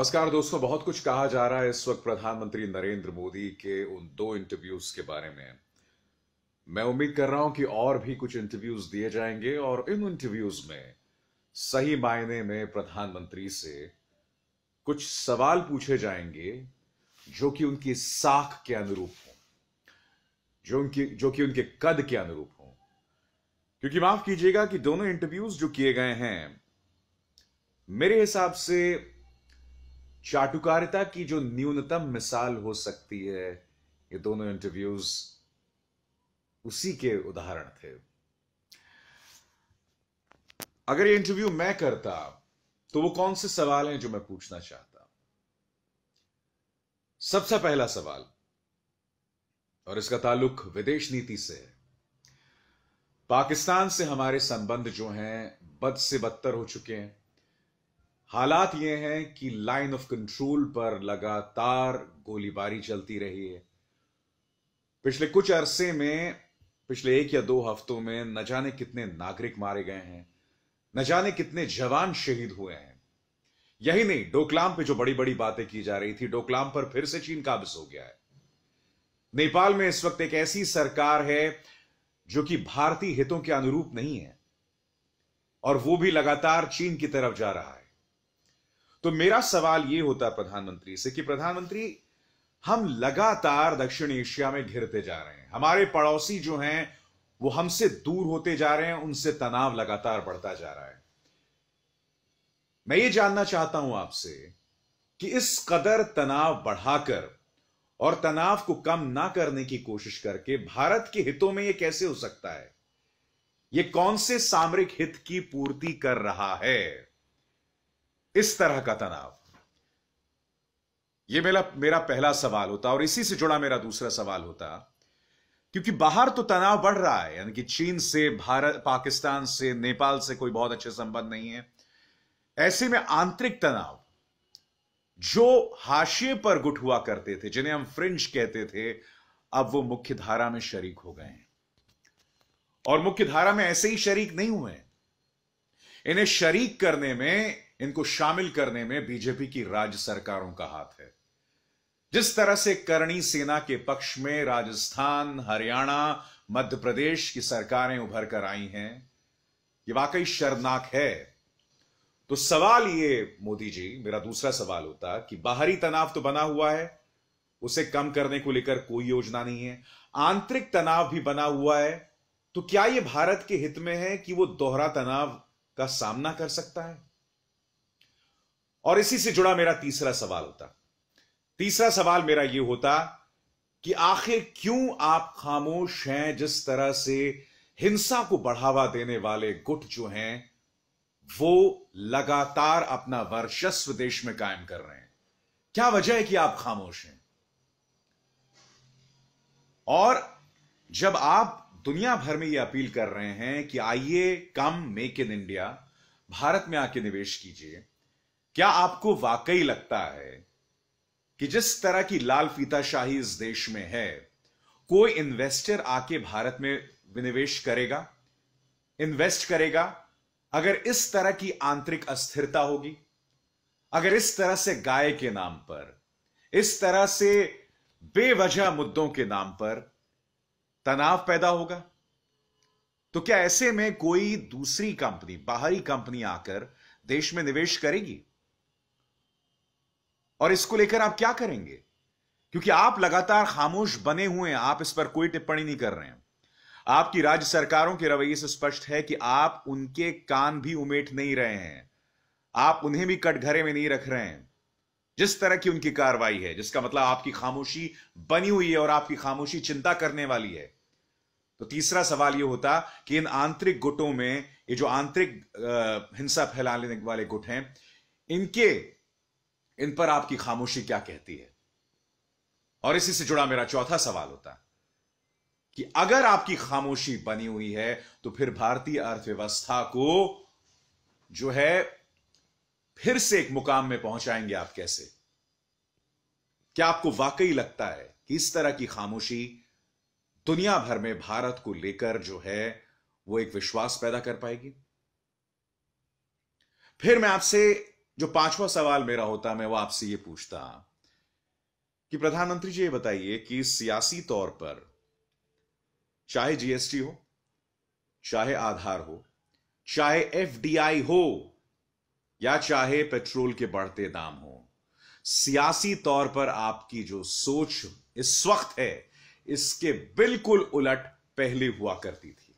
नमस्कार दोस्तों बहुत कुछ कहा जा रहा है इस वक्त प्रधानमंत्री नरेंद्र मोदी के उन दो इंटरव्यूज के बारे में मैं उम्मीद कर रहा हूं कि और भी कुछ इंटरव्यूज दिए जाएंगे और इन इंटरव्यूज में सही मायने में प्रधानमंत्री से कुछ सवाल पूछे जाएंगे जो कि उनकी साख के अनुरूप हों जो उनकी जो कि उनके कद के अनुरूप हों क्योंकि माफ कीजिएगा कि दोनों इंटरव्यूज जो किए गए हैं मेरे हिसाब से चाटुकारिता की जो न्यूनतम मिसाल हो सकती है ये दोनों इंटरव्यूज उसी के उदाहरण थे अगर ये इंटरव्यू मैं करता तो वो कौन से सवाल हैं जो मैं पूछना चाहता सबसे पहला सवाल और इसका ताल्लुक विदेश नीति से है पाकिस्तान से हमारे संबंध जो हैं बद से बदतर हो चुके हैं हालात ये हैं कि लाइन ऑफ कंट्रोल पर लगातार गोलीबारी चलती रही है पिछले कुछ अरसे में पिछले एक या दो हफ्तों में न जाने कितने नागरिक मारे गए हैं न जाने कितने जवान शहीद हुए हैं यही नहीं डोकलाम पे जो बड़ी बड़ी बातें की जा रही थी डोकलाम पर फिर से चीन काबिज हो गया है नेपाल में इस वक्त एक ऐसी सरकार है जो कि भारतीय हितों के अनुरूप नहीं है और वो भी लगातार चीन की तरफ जा रहा है तो मेरा सवाल यह होता है प्रधानमंत्री से कि प्रधानमंत्री हम लगातार दक्षिण एशिया में घिरते जा रहे हैं हमारे पड़ोसी जो हैं वो हमसे दूर होते जा रहे हैं उनसे तनाव लगातार बढ़ता जा रहा है मैं ये जानना चाहता हूं आपसे कि इस कदर तनाव बढ़ाकर और तनाव को कम ना करने की कोशिश करके भारत के हितों में यह कैसे हो सकता है ये कौन से सामरिक हित की पूर्ति कर रहा है इस तरह का तनाव यह मेरा मेरा पहला सवाल होता और इसी से जुड़ा मेरा दूसरा सवाल होता क्योंकि बाहर तो तनाव बढ़ रहा है यानी कि चीन से भारत पाकिस्तान से नेपाल से कोई बहुत अच्छे संबंध नहीं है ऐसे में आंतरिक तनाव जो हाशिए पर गुट हुआ करते थे जिन्हें हम फ्रिंज कहते थे अब वो मुख्य धारा में शरीक हो गए हैं और मुख्य धारा में ऐसे ही शरीक नहीं हुए इन्हें शरीक करने में इनको शामिल करने में बीजेपी की राज्य सरकारों का हाथ है जिस तरह से करणी सेना के पक्ष में राजस्थान हरियाणा मध्य प्रदेश की सरकारें उभर कर आई हैं ये वाकई शर्मनाक है तो सवाल ये मोदी जी मेरा दूसरा सवाल होता कि बाहरी तनाव तो बना हुआ है उसे कम करने को लेकर कोई योजना नहीं है आंतरिक तनाव भी बना हुआ है तो क्या यह भारत के हित में है कि वो दोहरा तनाव का सामना कर सकता है और इसी से जुड़ा मेरा तीसरा सवाल होता तीसरा सवाल मेरा यह होता कि आखिर क्यों आप खामोश हैं जिस तरह से हिंसा को बढ़ावा देने वाले गुट जो हैं वो लगातार अपना वर्चस्व देश में कायम कर रहे हैं क्या वजह है कि आप खामोश हैं और जब आप दुनिया भर में यह अपील कर रहे हैं कि आइए come make in India Bharat में आके निवेश कीजिए क्या आपको वाकई लगता है कि जिस तरह की लाल फीताशाही इस देश में है कोई इन्वेस्टर आके भारत में विनिवेश करेगा इन्वेस्ट करेगा अगर इस तरह की आंतरिक अस्थिरता होगी अगर इस तरह से गाय के नाम पर इस तरह से बेवजह मुद्दों के नाम पर तनाव पैदा होगा तो क्या ऐसे में कोई दूसरी कंपनी बाहरी कंपनी आकर देश में निवेश करेगी और इसको लेकर आप क्या करेंगे क्योंकि आप लगातार खामोश बने हुए हैं आप इस पर कोई टिप्पणी नहीं कर रहे हैं आपकी राज्य सरकारों के रवैये से स्पष्ट है कि आप उनके कान भी उमेट नहीं रहे हैं आप उन्हें भी कटघरे में नहीं रख रहे हैं जिस तरह की उनकी कार्रवाई है जिसका मतलब आपकी खामोशी बनी हुई है और आपकी खामोशी चिंता करने वाली है तो तीसरा सवाल यह होता कि इन आंतरिक गुटों में ये जो आंतरिक हिंसा फैलाने वाले गुट हैं इनके इन पर आपकी खामोशी क्या कहती है और इसी से जुड़ा मेरा चौथा सवाल होता है कि अगर आपकी खामोशी बनी हुई है तो फिर भारतीय अर्थव्यवस्था को जो है फिर से एक मुकाम में पहुंचाएंगे आप कैसे क्या आपको वाकई लगता है कि इस तरह की खामोशी दुनिया भर में भारत को लेकर जो है वो एक विश्वास पैदा कर पाएगी फिर मैं आपसे जो पांचवा सवाल मेरा होता मैं वो आपसे ये पूछता कि प्रधानमंत्री जी ये बताइए कि सियासी तौर पर चाहे जीएसटी हो चाहे आधार हो चाहे एफडीआई हो या चाहे पेट्रोल के बढ़ते दाम हो सियासी तौर पर आपकी जो सोच इस वक्त है इसके बिल्कुल उलट पहले हुआ करती थी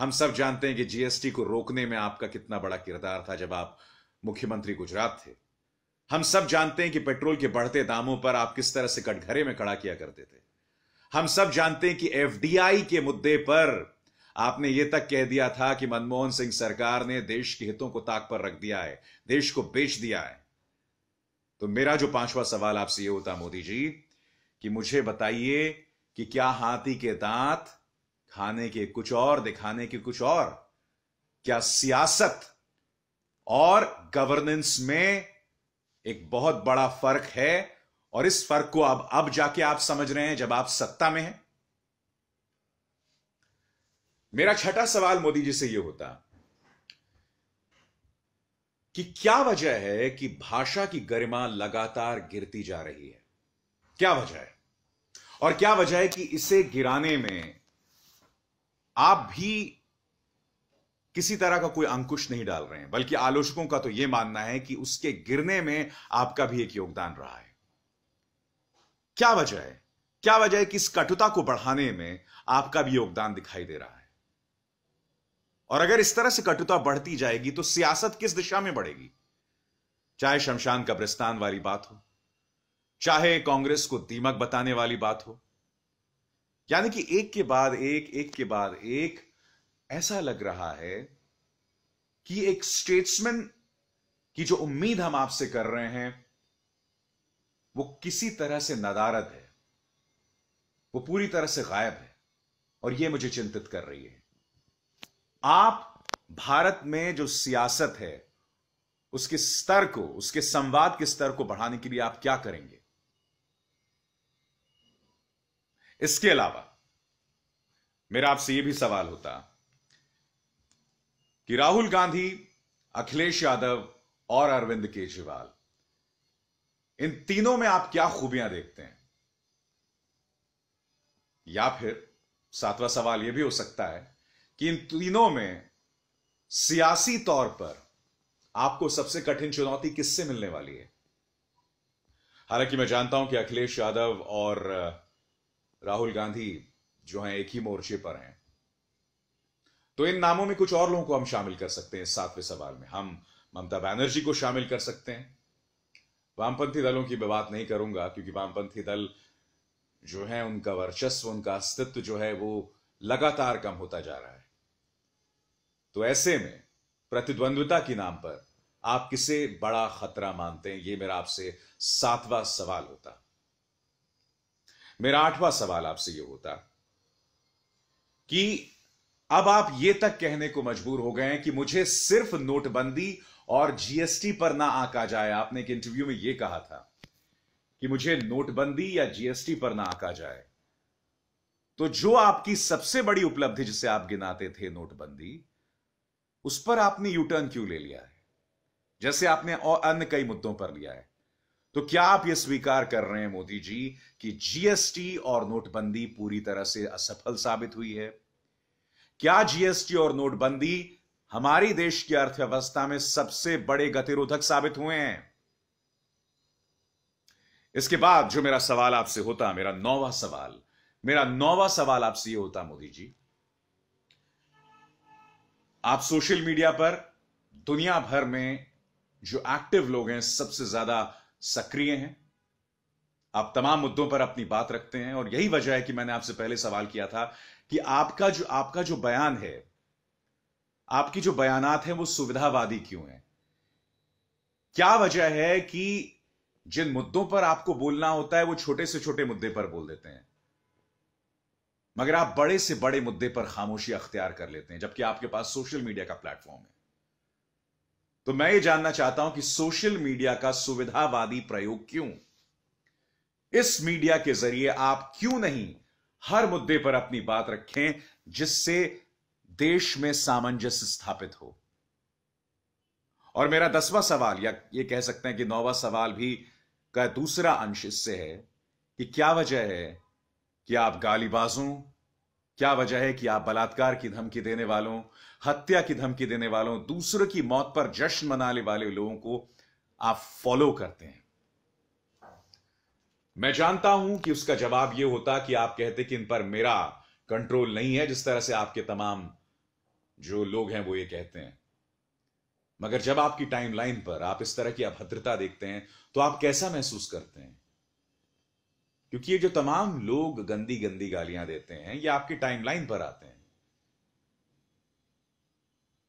हम सब जानते हैं कि जीएसटी को रोकने में आपका कितना बड़ा किरदार था जब आप मुख्यमंत्री गुजरात थे हम सब जानते हैं कि पेट्रोल के बढ़ते दामों पर आप किस तरह से कटघरे में खड़ा किया करते थे हम सब जानते हैं कि एफडीआई के मुद्दे पर आपने यह तक कह दिया था कि मनमोहन सिंह सरकार ने देश के हितों को ताक पर रख दिया है देश को बेच दिया है तो मेरा जो पांचवा सवाल आपसे यह होता मोदी जी कि मुझे बताइए कि क्या हाथी के दांत खाने के कुछ और दिखाने के कुछ और क्या सियासत और गवर्नेंस में एक बहुत बड़ा फर्क है और इस फर्क को अब अब जाके आप समझ रहे हैं जब आप सत्ता में हैं मेरा छठा सवाल मोदी जी से यह होता कि क्या वजह है कि भाषा की गरिमा लगातार गिरती जा रही है क्या वजह है और क्या वजह है कि इसे गिराने में आप भी किसी तरह का कोई अंकुश नहीं डाल रहे हैं बल्कि आलोचकों का तो यह मानना है कि उसके गिरने में आपका भी एक योगदान रहा है क्या वजह है क्या वजह है कि इस कटुता को बढ़ाने में आपका भी योगदान दिखाई दे रहा है और अगर इस तरह से कटुता बढ़ती जाएगी तो सियासत किस दिशा में बढ़ेगी चाहे शमशान कब्रिस्तान वाली बात हो चाहे कांग्रेस को दीमक बताने वाली बात हो यानी कि एक के बाद एक एक के बाद एक ऐसा लग रहा है कि एक स्टेट्समैन की जो उम्मीद हम आपसे कर रहे हैं वो किसी तरह से नदारद है वो पूरी तरह से गायब है और ये मुझे चिंतित कर रही है आप भारत में जो सियासत है उसके स्तर को उसके संवाद के स्तर को बढ़ाने के लिए आप क्या करेंगे इसके अलावा मेरा आपसे यह भी सवाल होता कि राहुल गांधी अखिलेश यादव और अरविंद केजरीवाल इन तीनों में आप क्या खूबियां देखते हैं या फिर सातवां सवाल यह भी हो सकता है कि इन तीनों में सियासी तौर पर आपको सबसे कठिन चुनौती किससे मिलने वाली है हालांकि मैं जानता हूं कि अखिलेश यादव और राहुल गांधी जो हैं एक ही मोर्चे पर हैं तो इन नामों में कुछ और लोगों को हम शामिल कर सकते हैं सातवें सवाल में हम ममता बैनर्जी को शामिल कर सकते हैं वामपंथी दलों की मैं बात नहीं करूंगा क्योंकि वामपंथी दल जो है उनका वर्चस्व उनका अस्तित्व जो है वो लगातार कम होता जा रहा है तो ऐसे में प्रतिद्वंदता के नाम पर आप किसे बड़ा खतरा मानते हैं ये मेरा आपसे सातवां सवाल होता मेरा आठवां सवाल आपसे ये होता कि अब आप ये तक कहने को मजबूर हो गए हैं कि मुझे सिर्फ नोटबंदी और जीएसटी पर ना आका जाए आपने एक इंटरव्यू में यह कहा था कि मुझे नोटबंदी या जीएसटी पर ना आका जाए तो जो आपकी सबसे बड़ी उपलब्धि जिसे आप गिनाते थे नोटबंदी उस पर आपने यूटर्न क्यों ले लिया है जैसे आपने और अन्य कई मुद्दों पर लिया है तो क्या आप यह स्वीकार कर रहे हैं मोदी जी कि जीएसटी और नोटबंदी पूरी तरह से असफल साबित हुई है क्या जीएसटी और नोटबंदी हमारी देश की अर्थव्यवस्था में सबसे बड़े गतिरोधक साबित हुए हैं इसके बाद जो मेरा सवाल आपसे होता मेरा नौवा सवाल मेरा नौवा सवाल आपसे यह होता मोदी जी आप सोशल मीडिया पर दुनिया भर में जो एक्टिव लोग हैं सबसे ज्यादा सक्रिय हैं आप तमाम मुद्दों पर अपनी बात रखते हैं और यही वजह है कि मैंने आपसे पहले सवाल किया था कि आपका जो आपका जो बयान है आपकी जो बयानात है वो सुविधावादी क्यों है क्या वजह है कि जिन मुद्दों पर आपको बोलना होता है वो छोटे से छोटे मुद्दे पर बोल देते हैं मगर आप बड़े से बड़े मुद्दे पर खामोशी अख्तियार कर लेते हैं जबकि आपके पास सोशल मीडिया का प्लेटफॉर्म है तो मैं ये जानना चाहता हूं कि सोशल मीडिया का सुविधावादी प्रयोग क्यों इस मीडिया के जरिए आप क्यों नहीं हर मुद्दे पर अपनी बात रखें जिससे देश में सामंजस्य स्थापित हो और मेरा दसवां सवाल या ये कह सकते हैं कि नौवा सवाल भी का दूसरा अंश इससे है कि क्या वजह है कि आप गालीबाजों क्या वजह है कि आप बलात्कार की धमकी देने वालों हत्या की धमकी देने वालों दूसरों की मौत पर जश्न मनाने वाले लोगों को आप फॉलो करते हैं मैं जानता हूं कि उसका जवाब यह होता कि आप कहते कि इन पर मेरा कंट्रोल नहीं है जिस तरह से आपके तमाम जो लोग हैं वो ये कहते हैं मगर जब आपकी टाइमलाइन पर आप इस तरह की अभद्रता देखते हैं तो आप कैसा महसूस करते हैं क्योंकि ये जो तमाम लोग गंदी गंदी गालियां देते हैं ये आपकी टाइमलाइन पर आते हैं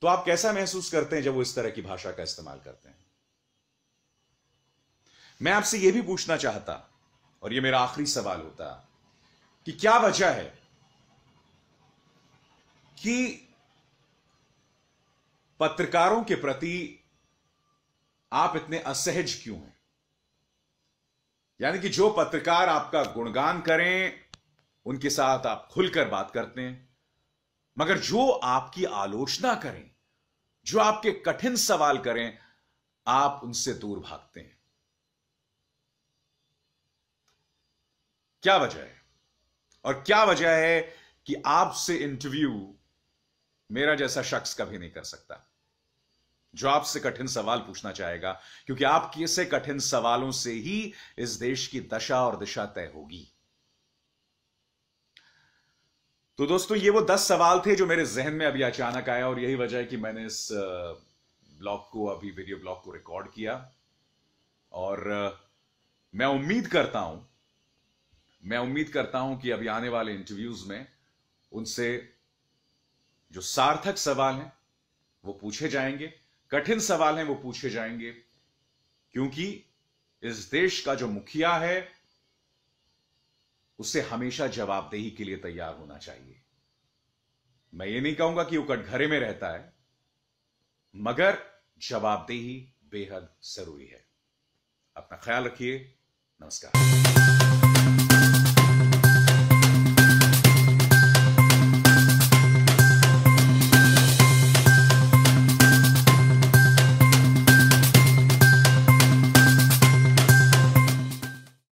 तो आप कैसा महसूस करते हैं जब वो इस तरह की भाषा का इस्तेमाल करते हैं मैं आपसे यह भी पूछना चाहता और ये मेरा आखिरी सवाल होता कि क्या वजह है कि पत्रकारों के प्रति आप इतने असहज क्यों हैं यानी कि जो पत्रकार आपका गुणगान करें उनके साथ आप खुलकर बात करते हैं मगर जो आपकी आलोचना करें जो आपके कठिन सवाल करें आप उनसे दूर भागते हैं क्या वजह है और क्या वजह है कि आपसे इंटरव्यू मेरा जैसा शख्स कभी नहीं कर सकता जो आपसे कठिन सवाल पूछना चाहेगा क्योंकि आपके ऐसे कठिन सवालों से ही इस देश की दशा और दिशा तय होगी तो दोस्तों ये वो दस सवाल थे जो मेरे जहन में अभी अचानक आया और यही वजह है कि मैंने इस ब्लॉग को अभी वीडियो ब्लॉग को रिकॉर्ड किया और मैं उम्मीद करता हूं मैं उम्मीद करता हूं कि अभी आने वाले इंटरव्यूज में उनसे जो सार्थक सवाल हैं वो पूछे जाएंगे कठिन सवाल हैं वो पूछे जाएंगे क्योंकि इस देश का जो मुखिया है उसे हमेशा जवाबदेही के लिए तैयार होना चाहिए मैं ये नहीं कहूंगा कि वो कटघरे में रहता है मगर जवाबदेही बेहद जरूरी है अपना ख्याल रखिए नमस्कार